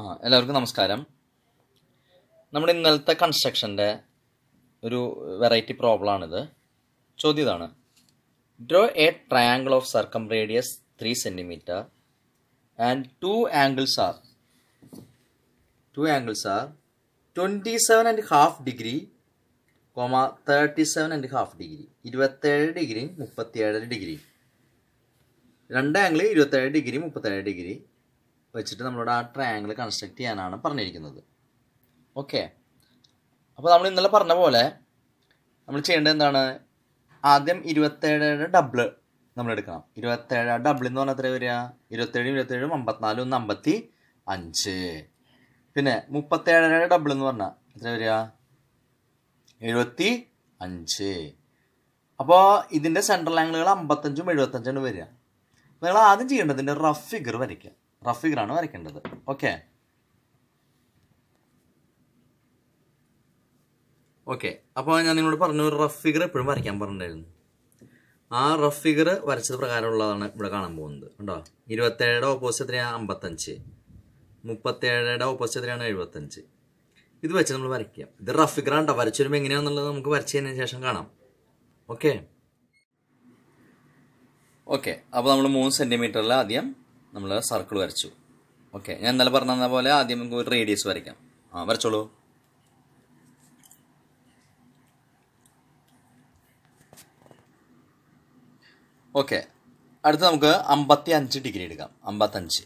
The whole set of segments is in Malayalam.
ആ എല്ലാവർക്കും നമസ്കാരം നമ്മുടെ ഇന്നലത്തെ കൺസ്ട്രക്ഷൻ്റെ ഒരു വെറൈറ്റി പ്രോബ്ലമാണിത് ചോദ്യം ഇതാണ് draw a triangle of circumradius three centimetre and two angles are two angles are twenty seven and half degree comma thirty seven and half degree ഇരുപത്തേഴ് ഡിഗ്രിയും മുപ്പത്തിയേഴര ഡിഗ്രി രണ്ട് ആംഗിൾ ഇരുപത്തേഴ് ഡിഗ്രി മുപ്പത്തേഴ് ഡിഗ്രി വെച്ചിട്ട് നമ്മളോട് ആ ട്രയാങ്കിൾ കൺസ്ട്രക്ട് ചെയ്യാനാണ് പറഞ്ഞിരിക്കുന്നത് ഓക്കെ അപ്പോൾ നമ്മൾ ഇന്നലെ പറഞ്ഞ പോലെ നമ്മൾ ചെയ്യേണ്ടത് എന്താണ് ആദ്യം ഇരുപത്തേഴ് ഡബിൾ നമ്മൾ എടുക്കണം ഇരുപത്തേഴ് ഡബിൾ എന്ന് പറഞ്ഞാൽ എത്ര വരിക ഇരുപത്തേഴും ഇരുപത്തേഴും അമ്പത്തിനാലും ഒന്ന് അമ്പത്തി അഞ്ച് പിന്നെ മുപ്പത്തേഴര ഡബിൾ എന്ന് പറഞ്ഞാൽ എത്ര വരിക എഴുപത്തി അഞ്ച് അപ്പോൾ ഇതിൻ്റെ സെൻട്രൽ ആംഗിളുകൾ അമ്പത്തഞ്ചും എഴുപത്തഞ്ചാണ് വരിക നിങ്ങൾ ആദ്യം ചെയ്യേണ്ടതിൻ്റെ റഫ് ഫിഗർ വരയ്ക്കുക റഫ് ഫിഗറാണ് വരയ്ക്കേണ്ടത് ഓക്കെ ഓക്കെ അപ്പോൾ ഞാൻ നിങ്ങളോട് പറഞ്ഞു ഒരു റഫ് ഫിഗർ എപ്പോഴും വരയ്ക്കാൻ പറഞ്ഞിട്ടുണ്ടായിരുന്നു ആ റഫ് ഫിഗർ വരച്ചത് പ്രകാരമുള്ളതാണ് ഇവിടെ കാണാൻ പോകുന്നത് ഉണ്ടോ ഇരുപത്തേഴയുടെ ഓപ്പോസിറ്റ് എത്രയാണ് അമ്പത്തഞ്ച് മുപ്പത്തേഴയുടെ ഓപ്പോസിറ്റ് എത്രയാണ് എഴുപത്തഞ്ച് ഇത് വെച്ച് നമ്മൾ വരയ്ക്കുക ഇത് റഫ് ഫിഗർ ഉണ്ടോ വരച്ചു വരുമ്പോൾ എങ്ങനെയാണെന്നുള്ളത് നമുക്ക് കഴിഞ്ഞതിന് ശേഷം കാണാം ഓക്കെ ഓക്കെ അപ്പോൾ നമ്മൾ മൂന്ന് സെൻറ്റിമീറ്ററിൽ ആദ്യം നമ്മൾ സർക്കിൾ വരച്ചു ഓക്കെ ഞാൻ ഇന്നലെ പറഞ്ഞ പോലെ ആദ്യം നമുക്ക് ഒരു റേഡിയസ് വരയ്ക്കാം ആ വരച്ചോളൂ ഓക്കെ അടുത്ത് നമുക്ക് അമ്പത്തി അഞ്ച് ഡിഗ്രി എടുക്കാം അമ്പത്തഞ്ച്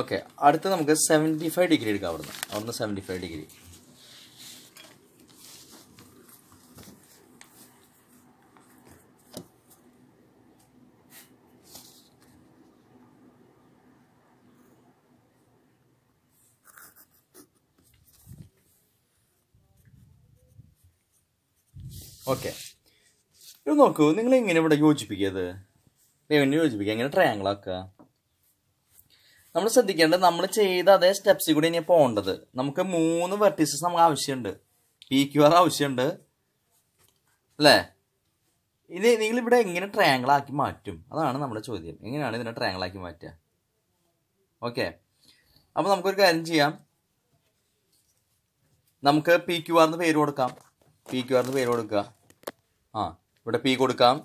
ഓക്കെ അടുത്ത നമുക്ക് സെവൻറ്റി ഫൈവ് ഡിഗ്രി എടുക്കാം അവിടുന്ന് അവിടുന്ന് സെവൻറ്റി ഫൈവ് ഡിഗ്രി ഓക്കെ ഇത് നോക്കൂ നിങ്ങൾ എങ്ങനെ ഇവിടെ യോജിപ്പിക്കുക ഇത് യോജിപ്പിക്കുക എങ്ങനെ ട്രയാങ്കിൾ ആക്കുക നമ്മൾ ശ്രദ്ധിക്കേണ്ടത് നമ്മൾ ചെയ്ത അതേ സ്റ്റെപ്സ് കൂടി ഇനി പോകേണ്ടത് നമുക്ക് മൂന്ന് വെർട്ടീസസ് നമുക്ക് ആവശ്യമുണ്ട് പി ക്യു ആർ ആവശ്യമുണ്ട് അല്ലേ ഇത് നിങ്ങൾ ഇവിടെ എങ്ങനെ ട്രയാങ്കിൾ ആക്കി മാറ്റും അതാണ് നമ്മുടെ ചോദ്യം എങ്ങനെയാണ് ഇതിനെ ട്രയാങ്കിൾ ആക്കി മാറ്റുക ഓക്കെ അപ്പോൾ നമുക്കൊരു കാര്യം ചെയ്യാം നമുക്ക് പി ക്യു ആറിന് പേര് കൊടുക്കാം പി ക്യു ആറിന് പേര് കൊടുക്കുക ആ ഇവിടെ പി കൊടുക്കാം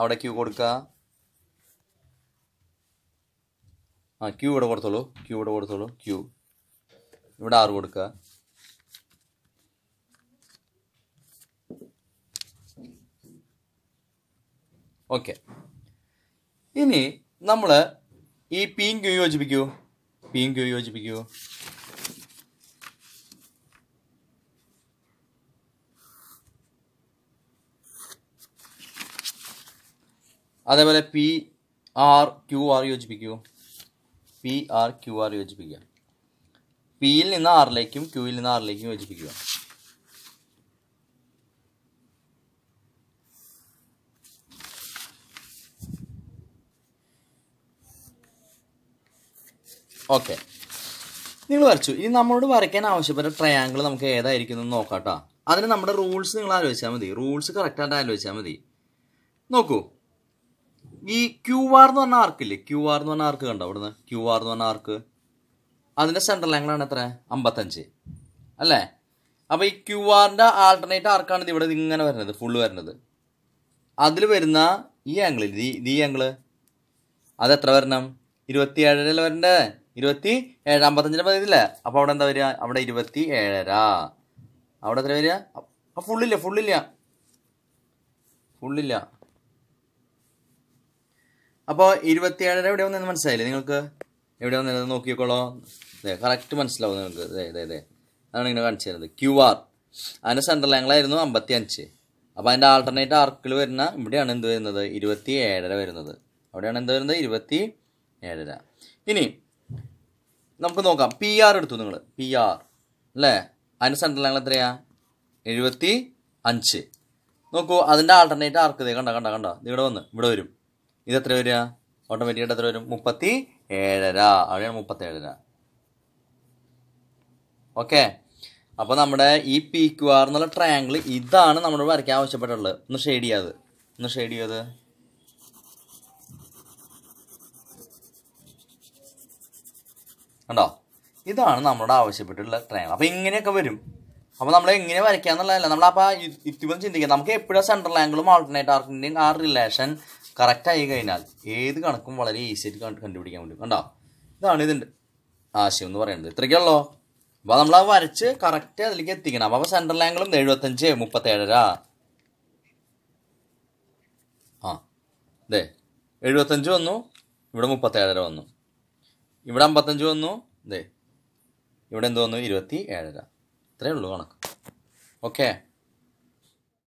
അവിടെ ക്യൂ കൊടുക്കുക ആ ക്യൂ ഇവിടെ കൊടുത്തോളൂ ക്യൂ ഇവിടെ കൊടുത്തോളൂ ക്യൂ ഇവിടെ ആറ് കൊടുക്കുക ഓക്കെ ഇനി നമ്മൾ ഈ പിയും ക്യൂ യോജിപ്പിക്കൂ പിയും ക്യൂ യോജിപ്പിക്കൂ അതേപോലെ പി ആർ ക്യു ആർ യോജിപ്പിക്കൂ പി ആർ ക്യു ആർ യോജിപ്പിക്കുക പിയിൽ നിന്ന് ആറിലേക്കും ക്യൂയിൽ നിന്ന് ആറിലേക്കും യോജിപ്പിക്കുക ഓക്കെ നിങ്ങൾ വരച്ചു ഇനി നമ്മളോട് വരയ്ക്കാൻ ആവശ്യപ്പെട്ട ട്രയാങ്കിൾ നമുക്ക് ഏതായിരിക്കും എന്ന് നോക്കാം കേട്ടോ അതിന് നമ്മുടെ റൂൾസ് നിങ്ങൾ ആലോചിച്ചാൽ മതി റൂൾസ് കറക്റ്റായിട്ട് ആലോചിച്ചാൽ മതി നോക്കൂ ഈ ക്യു ആർ എന്ന് പറഞ്ഞ ആർക്കില്ലേ ക്യു ആർ എന്ന് പറഞ്ഞ ആർക്ക് കണ്ടോ അവിടുന്ന് ക്യു ആർ എന്ന് പറഞ്ഞ ആർക്ക് അതിൻ്റെ സെൻട്രൽ ആംഗിളാണ് എത്ര അമ്പത്തഞ്ച് അല്ലേ അപ്പോൾ ഈ ക്യു ആറിന്റെ ആൾട്ടർനേറ്റ് ആർക്കാണ് ഇവിടെ ഇങ്ങനെ വരുന്നത് ഫുള്ള് വരുന്നത് അതിൽ വരുന്ന ഈ ആംഗിൾ ഈ ഈ അത് എത്ര വരണം ഇരുപത്തി ഏഴരല്ല വരണ്ടേ ഇരുപത്തി ഏഴ് അമ്പത്തഞ്ചിൻ്റെ പതിയില്ലേ അപ്പോൾ അവിടെ എന്താ വരിക അവിടെ ഇരുപത്തി ഏഴര അവിടെ എത്ര വരിക ഫുള്ളില്ല ഫുള്ളില്ല ഫുള്ളില്ല അപ്പോൾ ഇരുപത്തിയേഴര എവിടെ വന്നു മനസ്സിലായില്ലേ നിങ്ങൾക്ക് എവിടെ വന്നു നോക്കിക്കോളോ അതെ കറക്റ്റ് മനസ്സിലാവും നിങ്ങൾക്ക് അതെ അതെ അതെ അതാണ് ഇങ്ങനെ കാണിച്ചു തരുന്നത് ക്യു ആർ അതിൻ്റെ സെൻട്രൽ ആംഗിളായിരുന്നു അമ്പത്തി അഞ്ച് അപ്പോൾ അതിൻ്റെ ആൾട്ടർനേറ്റ് ആർക്കിൽ വരുന്ന ഇവിടെയാണ് എന്ത് വരുന്നത് ഇരുപത്തി ഏഴര വരുന്നത് അവിടെയാണ് എന്ത് വരുന്നത് ഇരുപത്തി ഏഴര ഇനി നമുക്ക് നോക്കാം പി ആർ എടുത്തു നിങ്ങൾ പി ആർ അല്ലേ അതിൻ്റെ സെൻട്രൽ ആംഗിൾ എത്രയാ എഴുപത്തി അഞ്ച് നോക്കൂ അതിൻ്റെ ആൾട്ടർനേറ്റ് ആർക്ക് കണ്ട കണ്ട കണ്ട ഇവിടെ വന്ന് ഇവിടെ വരും ഇതെത്ര വരിക ഓട്ടോമാറ്റിക്കായിട്ട് എത്ര വരും മുപ്പത്തി ഏഴര അവിടെയാണ് ഏഴര ഓക്കെ അപ്പോൾ നമ്മുടെ ഈ പി ക്യു ആർ എന്നുള്ള ട്രയാങ്കിൾ ഇതാണ് നമ്മളോട് വരയ്ക്കാൻ ആവശ്യപ്പെട്ടുള്ളത് ഒന്ന് ഷെയ്ഡ് ചെയ്യാത് ഒന്ന് ഷെയ്ഡ് ചെയ്യാത് കണ്ടോ ഇതാണ് നമ്മളോട് ആവശ്യപ്പെട്ടുള്ള ട്രയാങ്കിൾ അപ്പോൾ ഇങ്ങനെയൊക്കെ വരും അപ്പോൾ നമ്മൾ എങ്ങനെ വരയ്ക്കുക എന്നുള്ളതല്ല നമ്മളപ്പോൾ ഇത്തിപ്പം ചിന്തിക്കുക നമുക്ക് എപ്പോഴും സെൻട്രൽ ആംഗിളും ആൾട്ടർനേറ്റ് ആർക്കിൻ്റെയും ആ റിലേഷൻ കറക്റ്റ് ആയി കഴിഞ്ഞാൽ ഏത് കണക്കും വളരെ ഈസി ആയിട്ട് കണ്ടുപിടിക്കാൻ പറ്റും കണ്ടോ ഇതാണ് ഇതുണ്ട് ആശയം എന്ന് പറയുന്നത് ഇത്രയ്ക്കുള്ളോ അപ്പോൾ നമ്മൾ ആ വരച്ച് കറക്റ്റ് അതിലേക്ക് എത്തിക്കണം അപ്പോൾ സെൻട്രൽ ആംഗിളും എഴുപത്തഞ്ച് മുപ്പത്തേഴര ആ ഇതേ എഴുപത്തഞ്ച് വന്നു ഇവിടെ മുപ്പത്തേഴര വന്നു ഇവിടെ അമ്പത്തഞ്ച് വന്നു അതെ ഇവിടെ എന്ത് വന്നു ഇരുപത്തി ഏഴര ഇത്രയേ ഉള്ളൂ കണക്ക് ഓക്കേ